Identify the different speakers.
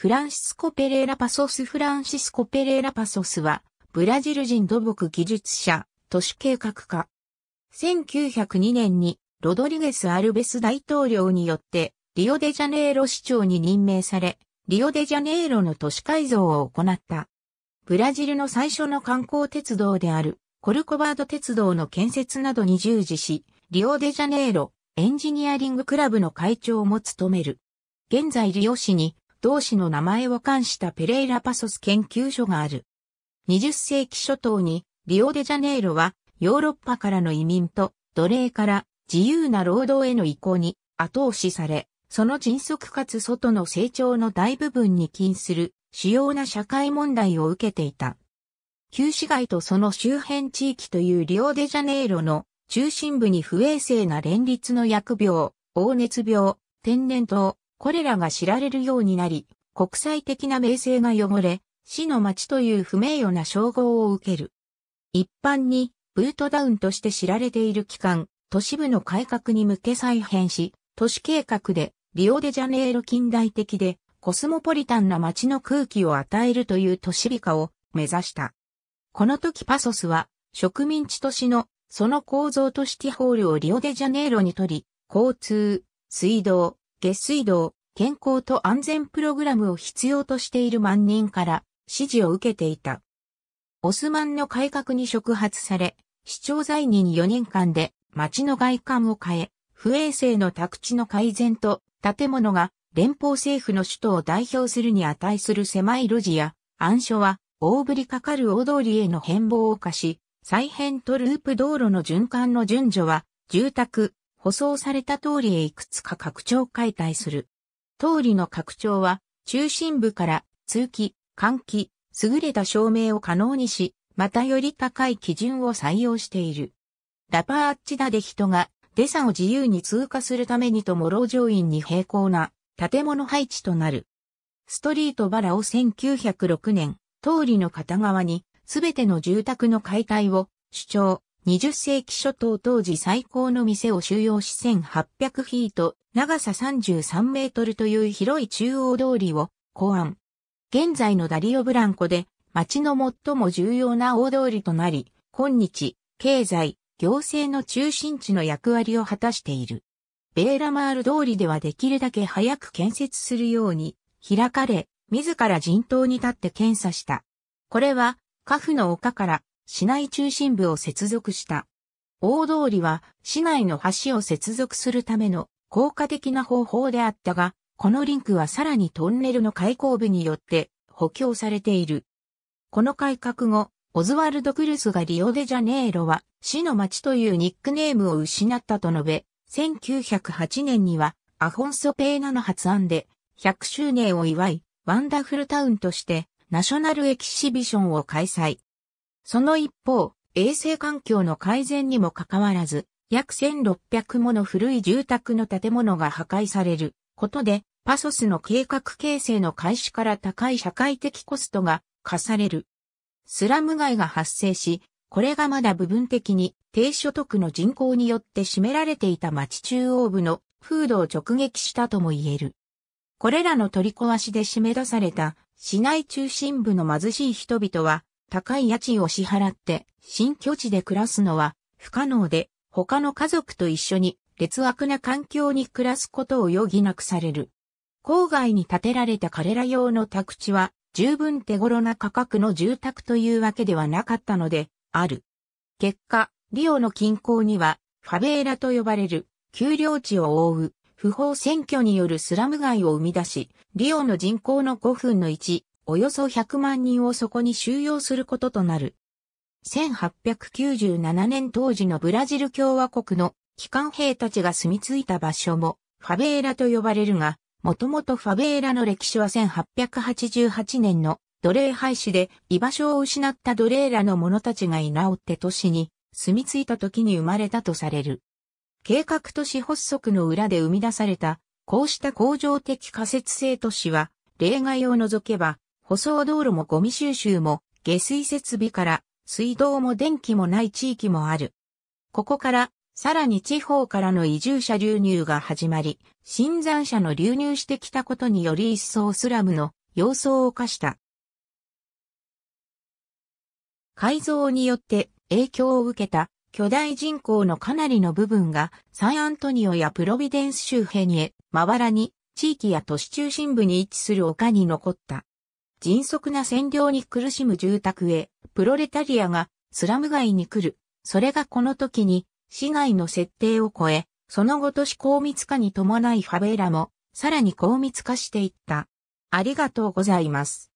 Speaker 1: フランシスコ・ペレーラ・パソス・フランシスコ・ペレーラ・パソスは、ブラジル人土木技術者、都市計画家。1902年に、ロドリゲス・アルベス大統領によって、リオデジャネイロ市長に任命され、リオデジャネイロの都市改造を行った。ブラジルの最初の観光鉄道である、コルコバード鉄道の建設などに従事し、リオデジャネイロエンジニアリングクラブの会長も務める。現在リオ市に同氏の名前を冠したペレイラパソス研究所がある。20世紀初頭にリオデジャネイロはヨーロッパからの移民と奴隷から自由な労働への移行に後押しされ、その迅速かつ外の成長の大部分に起因する主要な社会問題を受けていた。旧市街とその周辺地域というリオデジャネイロの中心部に不衛生な連立の薬病、黄熱病、天然痘、これらが知られるようになり、国際的な名声が汚れ、死の町という不名誉な称号を受ける。一般に、ブートダウンとして知られている期間、都市部の改革に向け再編し、都市計画で、リオデジャネイロ近代的で、コスモポリタンな街の空気を与えるという都市美化を目指した。この時パソスは、植民地都市の、その構造とシティホールをリオデジャネイロにとり、交通、水道、下水道、健康と安全プログラムを必要としている万人から支持を受けていた。オスマンの改革に触発され、市長在任4年間で町の外観を変え、不衛生の宅地の改善と建物が連邦政府の首都を代表するに値する狭い路地や暗所は大ぶりかかる大通りへの変貌を課し、再編とループ道路の循環の順序は住宅、舗装された通りへいくつか拡張解体する。通りの拡張は、中心部から通気、換気、優れた照明を可能にし、またより高い基準を採用している。ラパーアッチダで人が、デサを自由に通過するためにとも老上院に平行な建物配置となる。ストリートバラを1906年、通りの片側に、すべての住宅の解体を主張、20世紀初頭当時最高の店を収容し1800フィート、長さ33メートルという広い中央通りを考案。現在のダリオブランコで町の最も重要な大通りとなり、今日、経済、行政の中心地の役割を果たしている。ベーラマール通りではできるだけ早く建設するように開かれ、自ら陣頭に立って検査した。これは、カフの丘から市内中心部を接続した。大通りは市内の橋を接続するための効果的な方法であったが、このリンクはさらにトンネルの開口部によって補強されている。この改革後、オズワルド・クルスがリオデジャネイロは死の街というニックネームを失ったと述べ、1908年にはアフォンソ・ペーナの発案で100周年を祝い、ワンダフルタウンとしてナショナルエキシビションを開催。その一方、衛生環境の改善にもかかわらず、約1600もの古い住宅の建物が破壊されることで、パソスの計画形成の開始から高い社会的コストが課される。スラム街が発生し、これがまだ部分的に低所得の人口によって占められていた町中央部の風土を直撃したとも言える。これらの取り壊しで締め出された市内中心部の貧しい人々は高い家賃を支払って新居地で暮らすのは不可能で他の家族と一緒に劣悪な環境に暮らすことを余儀なくされる。郊外に建てられた彼ら用の宅地は十分手頃な価格の住宅というわけではなかったのである。結果、リオの近郊にはファベーラと呼ばれる丘陵地を覆う不法占拠によるスラム街を生み出し、リオの人口の5分の1、およそ100万人をそこに収容することとなる。1897年当時のブラジル共和国の機関兵たちが住み着いた場所もファベーラと呼ばれるが、もともとファベーラの歴史は1888年の奴隷廃止で居場所を失った奴隷らの者たちが居直って都市に住み着いた時に生まれたとされる。計画都市発足の裏で生み出された、こうした工場的仮説性都市は、例外を除けば、舗装道路もゴミ収集も、下水設備から、水道も電気もない地域もある。ここから、さらに地方からの移住者流入が始まり、新山者の流入してきたことにより一層スラムの様相を犯した。改造によって影響を受けた巨大人口のかなりの部分がサンアントニオやプロビデンス周辺へまばらに地域や都市中心部に位置する丘に残った。迅速な占領に苦しむ住宅へ、プロレタリアがスラム街に来る。それがこの時に、市街の設定を超え、その後都市高密化に伴いファベーラも、さらに高密化していった。ありがとうございます。